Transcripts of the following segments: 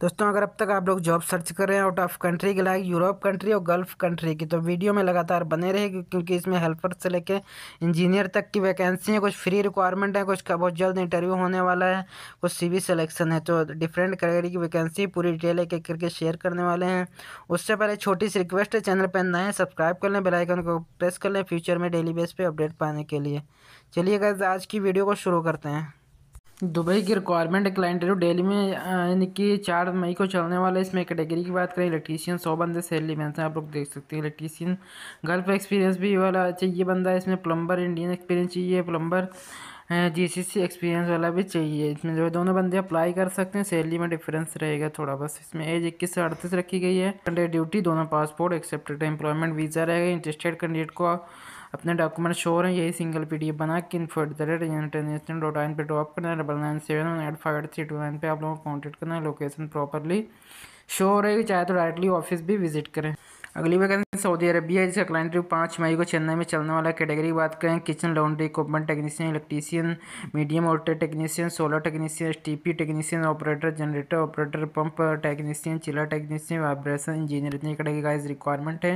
दोस्तों अगर अब तक आप लोग जॉब सर्च कर रहे हैं आउट ऑफ कंट्री के लाइक यूरोप कंट्री और गल्फ कंट्री की तो वीडियो में लगातार बने रहे क्योंकि इसमें हेल्पर से लेके इंजीनियर तक की वैकेंसी है कुछ फ्री रिक्वायरमेंट है कुछ का बहुत जल्द इंटरव्यू होने वाला है कुछ सीवी सिलेक्शन है तो डिफरेंट कैटेगरी की वैकेंसी पूरी डिटेल एक एक करके शेयर करने वाले हैं उससे पहले छोटी सी रिक्वेस्ट है चैनल पर नए सब्सक्राइब कर लें बेलाइकन को प्रेस कर लें फ्यूचर में डेली बेस पर अपडेट पाने के लिए चलिए अगर आज की वीडियो को शुरू करते हैं दुबई की रिक्वायरमेंट क्लाइंट जो डेली में यानी कि चार मई को चलने वाला इसमें कैटेगरी की बात करें इलेक्ट्रीशियन सौ बंदे सैलरी में आप लोग देख सकते हैं इलेक्ट्रीशियन घर पर एक्सपीरियंस भी वाला चाहिए बंदा इसमें प्लम्बर इंडियन एक्सपीरियंस चाहिए plumber G C C experience वाला भी चाहिए इसमें जो है दोनों बंदे अप्लाई कर सकते हैं सैलरी में डिफरेंस रहेगा थोड़ा बस इसमें एज इक्कीस से अड़तीस रखी गई है ड्यूटी दोनों पासपोर्ट एक्सेप्टेड एम्प्लॉयमेंट वीज़ा रहेगा इंटरेस्टेड कैंडिडेट को अपने डॉक्यूमेंट शो रहे हैं यही सिंगल पी बना के बना कि रेट इंटरनेशनल डॉट इन पर ड्रॉप करना है double nine seven one eight five eight three two nine पर आप लोगों को कॉन्टैक्ट करना है लोकेशन प्रॉपरली शो हो रही चाहे तो डायरेक्टली ऑफिस भी विजिट करें अगली वैकेंसी सऊदी अरबिया जिसका क्लाइंट रिव्यू पाँच मई को चेन्नई में चलने वाला कैटेगरी बात करें kitchen laundry equipment technician electrician medium voltage technician solar technician TP technician operator generator operator pump technician chiller technician vibration engineer इतनी कैटेगरी का रिक्वायरमेंट है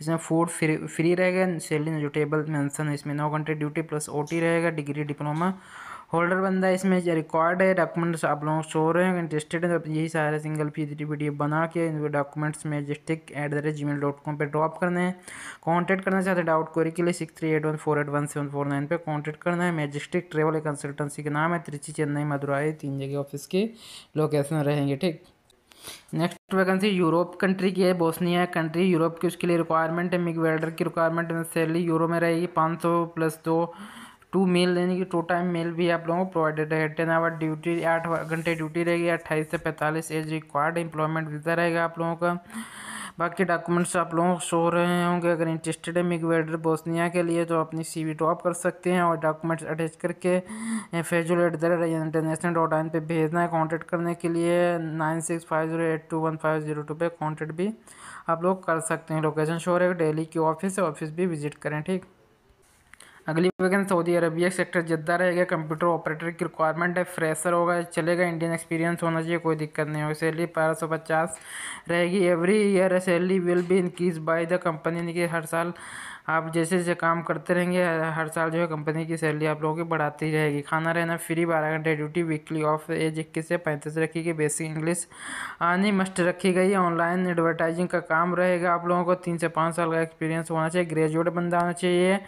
इसमें फूड फ्री फ्री रहेगा सैलरी टेबल मैंसन है इसमें नौ घंटे ड्यूटी प्लस ओ रहेगा degree diploma holder है इसमें रिकॉर्ड है डॉक्यूमेंट्स आप लोगों सो रहे हैं इंटरेस्टेड है तो यही सारे सिंगल पी पीडीएफ बना के डॉक्यूमेंट्स में district at the rate Gmail dot com पर ड्रॉप करना है कॉन्टैक्ट करना चाहते हैं डाउट कोरी के लिए six three eight one four eight one seven four nine पर कॉन्टैक्ट करना है मेजिस्टिक ट्रेवल कंसल्टेंसी के नाम है त्रिची चेन्नई मदुराई तीन जगह ऑफिस के लोकेशन रहेंगे ठीक नेक्स्ट वैकेंसी यूरोप कंट्री की है बोस्निया कंट्री यूरोप की उसके लिए रिक्वायरमेंट है मिग वेल्डर की रिक्वायरमेंट सैलरी यूरो में रहेगी पाँच सौ प्लस दो टू मेल यानी कि टू टाइम मेल भी आप लोगों को प्रोवाइडेड रहेगा टेन आवर ड्यूटी आठ घंटे ड्यूटी रहेगी अट्ठाईस से पैंतालीस एज रिक्वायर्ड एम्प्लॉयमेंट वीज़ा रहेगा आप लोगों का बाकी डॉक्यूमेंट्स आप लोगों को शो रहे होंगे अगर इंटरेस्टेड है मिगवेडर बोस्निया के लिए तो अपनी सी वी ड्रॉप कर सकते हैं और डॉक्यूमेंट्स अटैच करके फेजुल at the rate international dot in पर भेजना है कॉन्टेक्ट करने के लिए nine six five zero eight two one five zero two पर कॉन्टेक्ट भी आप लोग कर सकते हैं लोकेशन शो रहेगा डेली की ऑफिस है ऑफिस भी विजिट करें ठीक अगली vacancy Saudi Arabia sector Jeddah रहेगा कंप्यूटर ऑपरेटर की रिक्वायरमेंट है फ्रेशर होगा चलेगा इंडियन एक्सपीरियंस होना चाहिए कोई दिक्कत नहीं होगी सैलरी बारह सौ पचास रहेगी every year salary will be increase by the company यानी कि हर साल आप जैसे जैसे काम करते रहेंगे हर साल जो है कंपनी की सैलरी आप लोगों की बढ़ाती रहेगी खाना रहना फ्री बारह घंटे ड्यूटी वीकली ऑफ एज इक्कीस से पैंतीस रखी गई बेसिक इंग्लिश आनी मस्ट रखी गई ऑनलाइन एडवर्टाइजिंग का काम रहेगा आप लोगों को तीन से पाँच साल का एक्सपीरियंस होना चाहिए ग्रेजुएट बंदा होना चाहिए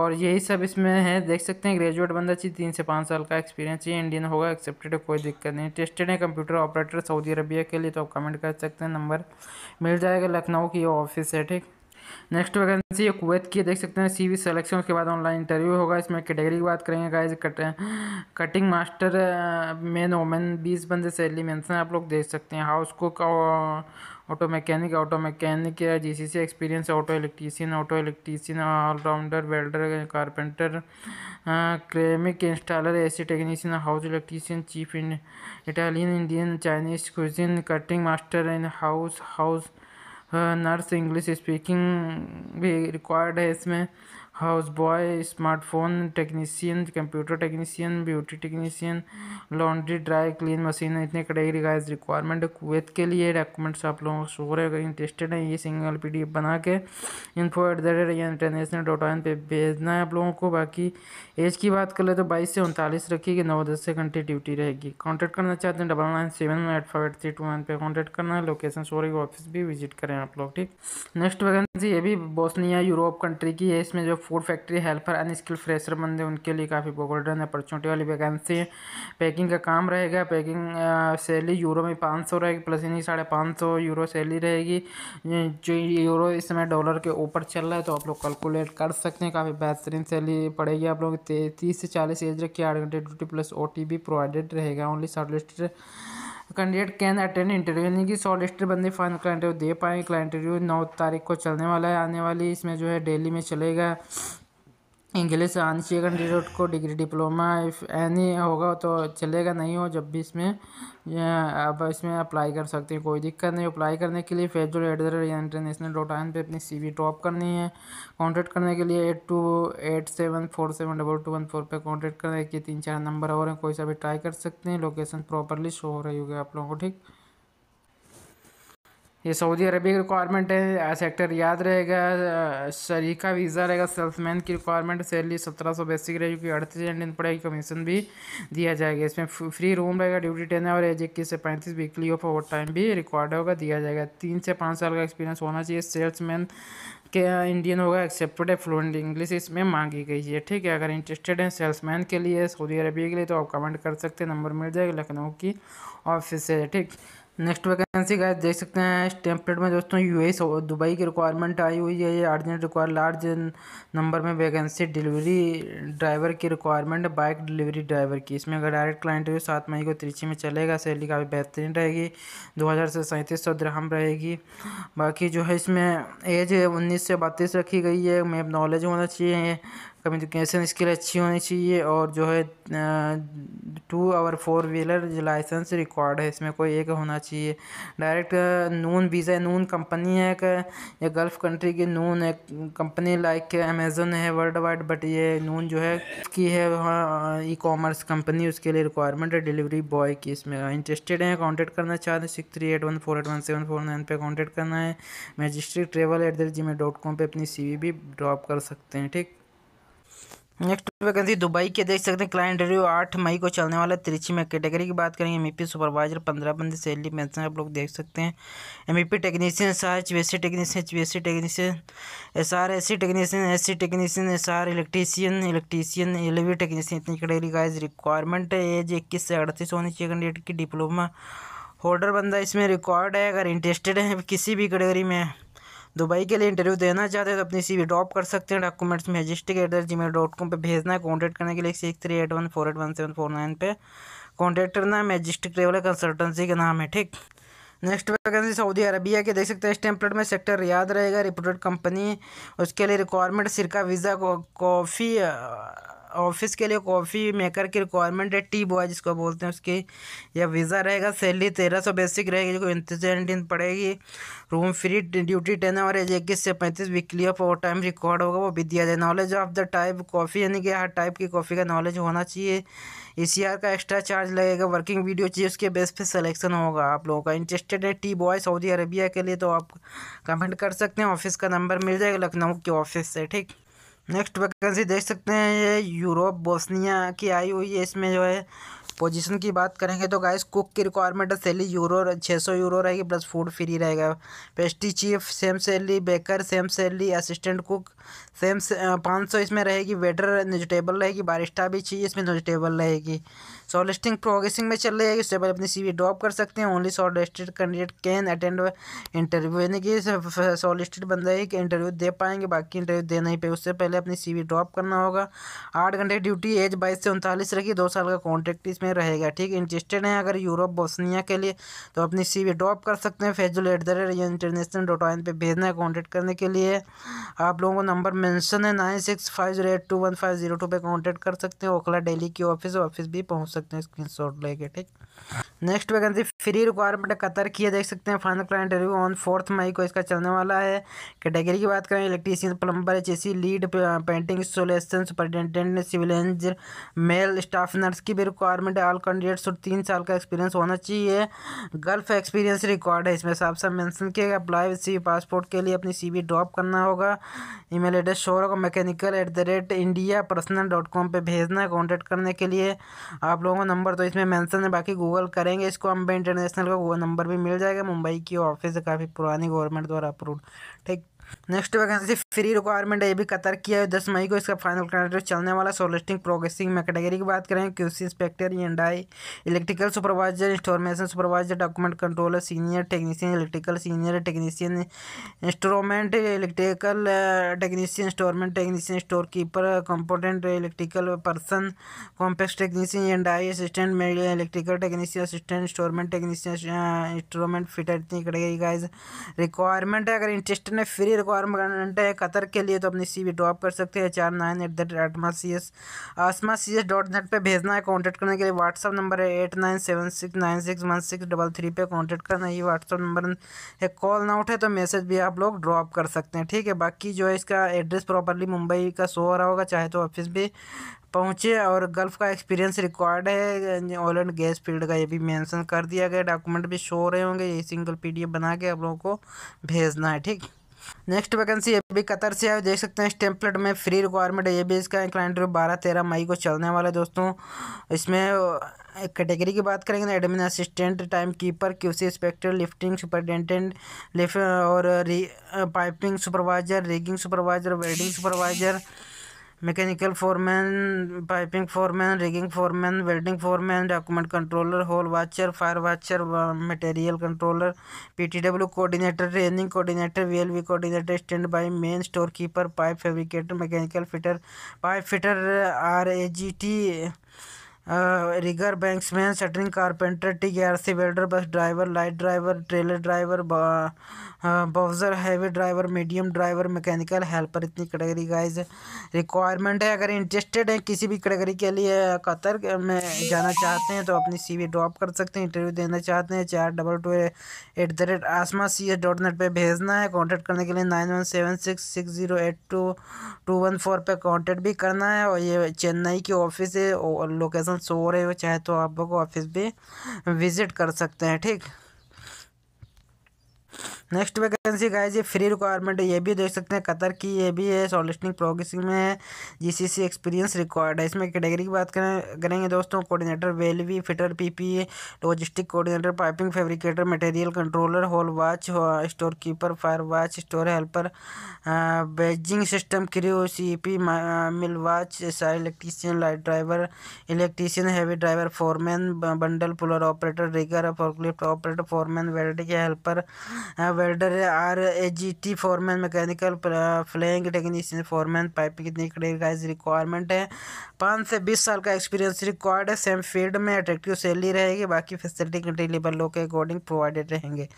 और यही सब इसमें है देख सकते हैं ग्रेजुएट बंदा चाहिए तीन से पाँच साल का एक्सपीरियंस चाहिए इंडियन होगा एक्सेप्टेड कोई दिक्कत नहीं टेस्टेड है कंप्यूटर ऑपरेटर सऊदी अरबिया के लिए तो आप कमेंट कर सकते हैं नंबर मिल जाएगा लखनऊ की ऑफिस है ठीक नेक्स्ट वैकेंसी है कुवैत की देख सकते हैं सी वी सेलेक्शन उसके बाद ऑनलाइन इंटरव्यू होगा इसमें कैटेगरी की बात करेंगे guys cut cutting master men women बीस बंदे सैलरी मेंशन आप लोग देख सकते हैं house cook auto mechanic auto mechanic G C C experience auto electrician auto electrician allrounder welder carpenter ceramic installer AC technician house electrician chief Italian Indian Chinese cuisine cutting master in house house हाँ, nurse English speaking भी required है इसमें house boy smartphone technician computer technician beauty technician laundry dry clean machine इतने category का requirement है Kuwait के लिए documents आप लोगों को शो हो रहे अगर इंटरेस्टेड है ये सिंगल पी डी एफ बना के info at the rate international dot on पर भेजना है आप लोगों को बाकी एज की बात कर ले तो बाईस से उनतालीस रखिएगा नौ दस से घंटे ड्यूटी रहेगी कॉन्टैक्ट करना चाहते हैं double nine seven eight five eight three two one पर कॉन्टैक्ट करना है लोकेशन सो रही ऑफिस भी विजिट करें आप लोग ठीक नेक्स्ट वैकेंसी ये भी बोस्निया यूरोप कंट्री की है इसमें जो food factory helper unskill fresher बंदे उनके लिए काफ़ी गोल्डन अपॉर्चुनिटी वाली वैकेंसी है पैकिंग का काम रहेगा पैकिंग सैलरी यूरो में पाँच सौ रहेगी प्लस इन्हीं साढ़े पाँच सौ यूरो सैलरी रहेगी जो यूरो इस समय डॉलर के ऊपर चल रहा है तो आप लोग कैलकुलेट कर सकते हैं काफ़ी बेहतरीन सैलरी पड़ेगी आप लोग तीस से चालीस एज रखिए आठ घंटे ड्यूटी प्लस ओ प्रोवाइडेड रहेगा only shortlisted candidate can attend interview यानी कि शॉर्ट बंदे फाइनल का इंटरव्यू दे पाएंगे क्लाइंट इंटरव्यू नौ तारीख को चलने वाला है आने वाली इसमें जो है डेली में चलेगा इंग्लिश आनी चाहिए रोड को डिग्री डिप्लोमा इफ़ एनी होगा तो चलेगा नहीं हो जब भी इसमें आप इसमें अप्लाई कर सकते हैं कोई दिक्कत नहीं अप्लाई करने के लिए फेजल at the international dot in पर अपनी सी वी ड्रॉप करनी है कॉन्टैक्ट करने के लिए eight two eight seven four seven double two one four पर कॉन्टेक्ट करने के तीन चार नंबर और हैं कोई सा भी ट्राई कर सकते हैं लोकेशन प्रॉपरली शो हो रही होगी आप लोगों को ठीक ये सऊदी अरबिया की रिक्वायरमेंट है सेक्टर याद रहेगा शरीका वीज़ा रहेगा सेल्समैन की रिक्वायरमेंट सैलरी सत्रह सौ बेसिक रहेगी क्योंकि अड़तीस इंडियन पड़ेगी कमीशन भी दिया जाएगा इसमें फ्री रूम रहेगा ड्यूटी टेन और एज इक्कीस से पैंतीस वीकली ऑफ ओवर टाइम भी रिक्वायर्ड होगा दिया जाएगा तीन से पाँच साल का एक्सपीरियंस होना चाहिए सेल्समैन के इंडियन होगा एक्सेप्टेड है फ्लुएंट इंग्लिश इसमें मांगी गई है ठीक है अगर इंटरेस्टेड हैं सेल्समैन के लिए सऊदी अरबिया के लिए तो आप कमेंट कर सकते हैं नंबर मिल जाएगा लखनऊ की ऑफिस से ठीक नेक्स्ट वैकेंसी गैस देख सकते हैं इस टेम्पलेट में दोस्तों यूएस e दुबई की रिक्वायरमेंट आई हुई है ये अर्जेंट रिक्वायर लार्ज नंबर में वैकेंसी डिलीवरी ड्राइवर की रिक्वायरमेंट बाइक डिलीवरी ड्राइवर की इसमें अगर डायरेक्ट क्लाइंट हुई सात मई को त्रिची में चलेगा सैलरी काफ़ी बेहतरीन रहेगी दो हज़ार से सैंतीस सौ दरहम रहेगी बाकी जो है इसमें एज उन्नीस से बत्तीस रखी गई है मैप नॉलेज होना चाहिए कम्युनिकेशन स्किल अच्छी होनी चाहिए और जो है टू और फोर व्हीलर लाइसेंस रिकॉर्ड है इसमें कोई एक होना चाहिए direct Noon visa Noon company है एक या गल्फ़ कंट्री की नून एक कंपनी लाइक अमेजन है वर्ल्ड वाइड बट ये नून जो है की है वहाँ ई कॉमर्स कंपनी उसके लिए रिक्वायरमेंट है डिलीवरी बॉय की इसमें इंटरेस्टेड हैं कॉन्टेक्ट करना चाहते हैं six three eight one four eight one seven four nine पर कॉन्टेक्ट करना है Majestic travel at the rate Gmail dot com पर अपनी सी वी भी ड्रॉप कर सकते हैं ठीक नेक्स्ट वैकेंसी दुबई के देख सकते हैं क्लाइंट रिव्यू आठ मई को चलने वाला तिरछी में कैटेगरी की बात करेंगे एमपी सुपरवाइजर पंद्रह बंदी सैलरी पेंशन आप लोग देख सकते हैं P technician S R H B technician H B technician S R S C technician S C technician S R electrician electrician LV technician इतनी कैटेगरी का रिक्वायरमेंट एज इक्कीस से अड़तीस होनी चाहिए कैंडिडेट की डिप्लोमा होल्डर बंदा इसमें रिकॉर्ड है अगर इंटरेस्टेड है किसी भी कैटेगरी में दुबई के लिए इंटरव्यू देना चाहते हैं तो अपनी सीवी ड्रॉप कर सकते हैं documents Majestic at the Gmail dot com पर भेजना है कॉन्टैक्ट करने के लिए six three eight one four eight one seven four nine पर कॉन्टैक्ट करना है मेजिस्टिक ट्रेवल कंसल्टेंसी के नाम है ठीक नेक्स्ट वैकेंसी सऊदी अरबिया के देख सकते हैं स्टेम्पलेट में सेक्टर रियाद रहेगा रिपोर्टेड कंपनी उसके लिए रिक्वायरमेंट सिरका वीज़ा कॉफ़ी ऑफिस के लिए कॉफ़ी मेकर की रिक्वायरमेंट है टी बॉय जिसको बोलते हैं उसकी या वीज़ा रहेगा सैलरी तेरह सौ बेसिक रहेगी जो इंतजार दिन पड़ेगी room free duty ten hour age इक्कीस से पैंतीस weekly off overtime record होगा वो भी दिया जाए knowledge of the type coffee यानी कि हर टाइप की कॉफ़ी का नॉलेज होना चाहिए ई सी आर का एक्स्ट्रा चार्ज लगेगा वर्किंग वीडियो चाहिए उसके बेस पर सलेक्शन होगा आप लोगों का इंटरेस्टेड है टी बॉय सऊदी अरबिया के लिए तो आप कमेंट कर सकते हैं ऑफिस का नंबर मिल जाएगा लखनऊ के ऑफिस से ठीक नेक्स्ट वैकेंसी देख सकते हैं ये यूरोप बोस्निया की आई हुई है इसमें जो है पोजीशन की बात करेंगे तो गाइस कुक की रिक्वायरमेंट है सैली यूरो छः सौ यूरो रहेगी प्लस फूड फ्री रहेगा pastry chief same salary baker same salary assistant cook same से, पाँच सौ इसमें रहेगी वेटर वेजिटेबल रहेगी बारिस्टा भी चाहिए इसमें वेजिटेबल रहेगी सॉलिस्टिंग लिस्टिंग प्रोग्रेसिंग में चल रही है उससे पहले अपनी सी ड्रॉप कर सकते हैं only shortlisted listed candidate can attend interview यानी कि शॉर्ट लिस्टेड बंदा ही इंटरव्यू दे पाएंगे बाकी इंटरव्यू दे नहीं पाए उससे पहले अपनी सी ड्रॉप करना होगा आठ घंटे ड्यूटी एज बाईस से उनतालीस रहेगी दो साल का कॉन्ट्रैक्ट इसमें में रहेगा ठीक इंटरेस्टेड है अगर यूरोप बोस्निया के लिए तो अपनी सी वी ड्रॉप कर सकते हैं फेजुल at the rate international dot on पर भेजना है कॉन्टेक्ट करने के लिए आप लोगों को नंबर मैंशन है nine six five zero eight two one five zero two पर कॉन्टेक्ट कर सकते हैं ओखला डेली की ऑफिस ऑफिस भी पहुँच सकते हैं स्क्रीन शॉट लेके ठीक next vacancy free requirement Qatar की है देख सकते हैं final client interview on fourth मई को इसका चलने वाला है कैटेगरी की बात करें electrician plumber H lead painting insulation superintendent civil engineer mail staff nurse की भी रिक्वायरमेंट है ऑल कैंडिडेट्स और तीन साल का एक्सपीरियंस होना चाहिए गल्फ एक्सपीरियंस रिकॉर्ड है इसमें साफ साफ मैंसन किया अप्लाई सी पासपोर्ट के लिए अपनी सी ड्रॉप करना होगा ई मेल एड्रेस शोर होगा mechanical at the rate India personnel dot com पर भेजना है कॉन्टैक्ट करने के लिए आप लोगों का नंबर तो इसमें मैंसन है बाकी गूगल करें पढ़ेंगे इसको अम्बे इंटरनेशनल का नंबर भी मिल जाएगा मुंबई की ऑफिस काफ़ी पुरानी गवर्नमेंट द्वारा अप्रूव ठीक नेक्स्ट वैकेंसी फ्री रिक्वायरमेंट है ये भी कतर किया है दस मई को इसका फाइनल कैंडिडेट चलने वाला सो लिस्टिंग प्रोग्रेसिंग में कैटेगरी की बात करें क्यूसी इंस्पेक्टर एंडाई electrical supervisor instrumentation supervisor document controller senior technician electrical senior technician instrument electrical technician installment technician storekeeper competent electrical person compex technician एंडाई assistant electrical technician assistant installment technician instrument fitter category का requirement है अगर interest है free requirement है Qatar के लिए तो अपनी सी ड्रॉप कर सकते हैं चार नाइन एट दट रेट आटमा सी एस आसमा सी एस डॉट नेट पर भेजना है कॉन्टैक्ट करने के लिए व्हाट्सअप नंबर है eight nine seven six nine six one six double three पर कॉन्टैक्ट करना ये व्हाट्सअप नंबर है कॉल ना उठे तो मैसेज भी आप लोग ड्रॉप कर सकते हैं ठीक है बाकी जो है इसका एड्रेस प्रॉपरली मुंबई का शो हो रहा होगा चाहे तो ऑफिस भी पहुँचे और गल्फ़ का एक्सपीरियंस रिकॉर्ड है ऑयल एंड गैस फील्ड का ये भी मेंशन कर दिया गया डॉक्यूमेंट भी शो हो रहे होंगे ये सिंगल पीडीएफ बना के आप लोगों को भेजना है ठीक नेक्स्ट वैकेंसी ये भी कतर से है देख सकते हैं स्टेम्पलेट में फ्री रिक्वायरमेंट है ये भी इसका क्लाइंट रूप बारह तेरह मई को चलने वाला है दोस्तों इसमें एक कैटेगरी की बात करेंगे ना admin assistant timekeeper QC inspector lifting superintendent lift और piping supervisor rigging supervisor welding supervisor mechanical foreman piping foreman rigging foreman welding foreman document controller hole watcher fire watcher material controller PTW coordinator training coordinator VLV coordinator standby men storekeeper pipe fabricator mechanical fitter pipe fitter R A G T rigger banksman shuttering carpenter T TIG RC welder bus driver light driver trailer driver bowser heavy driver medium driver mechanical helper इतनी category guys requirement है अगर interested है किसी भी category के लिए Qatar में जाना चाहते हैं तो अपनी सी वी ड्रॉप कर सकते हैं इंटरव्यू देना चाहते हैं चार double two at the rate Asma C S dot net पर भेजना है कॉन्टैक्ट करने के लिए nine one seven six six zero eight two two one four पर कॉन्टैक्ट भी करना है और ये चेन्नई की ऑफिस है लोकेशन सो रहे हो चाहे तो आप लोग ऑफिस भी विज़िट कर सकते हैं ठीक नेक्स्ट वैकेंसी गाइज ये फ्री रिक्वायरमेंट है ये भी देख सकते हैं कतर की ये भी है सॉलिस्टिंग प्रोग्रेसिंग में है जीसीसी एक्सपीरियंस रिक्वायर्ड है इसमें कैटेगरी की बात करें करेंगे दोस्तों कोऑर्डिनेटर वेलवी fitter PP logistic coordinator piping fabricator material controller hole watch storekeeper fire watch store helper बेजिंग सिस्टम क्रियो सी पी मिल वॉच सारे electrician light driver electrician heavy driver foreman bundle puller operator rigger forklift operator foreman welding helper welder है R A G T foreman mechanical flange technician foreman pipe कितनी guys requirement है पाँच से बीस साल का experience required है same field में अट्रैक्टिव सैलरी रहेगी बाकी फैसिलिटी कंट्री लोग के अकॉर्डिंग प्रोवाइडेड रहेंगे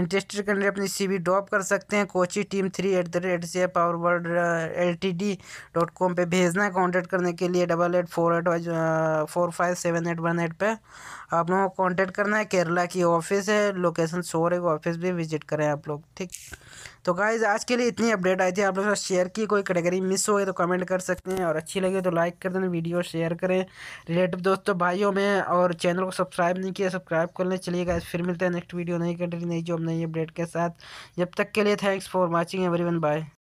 इंटरेस्टेड कैंडिडेट अपनी सी बी ड्रॉप कर सकते हैं Kochi team three at the rate से power world L T D dot com पर भेजना है कॉन्टैक्ट करने के लिए double eight four eight four five seven eight one eight पर आप लोगों को कॉन्टैक्ट करना है केरला की ऑफिस है लोकेशन सोरे ऑफिस भी विजिट करें है आप लोग ठीक तो गाइज आज के लिए इतनी अपडेट आई थी आप लोग शेयर की कोई कैटेगरी मिस हो गई तो कमेंट कर सकते हैं और अच्छी लगी तो लाइक कर देना वीडियो शेयर करें रिलेटिव दोस्तों भाइयों में और चैनल को सब्सक्राइब नहीं किया सब्सक्राइब कर लें चलिए गाइज फिर मिलते हैं नेक्स्ट वीडियो नई कैटेगरी नई जॉब नई अपडेट के साथ जब तक के लिए thanks for watching everyone bye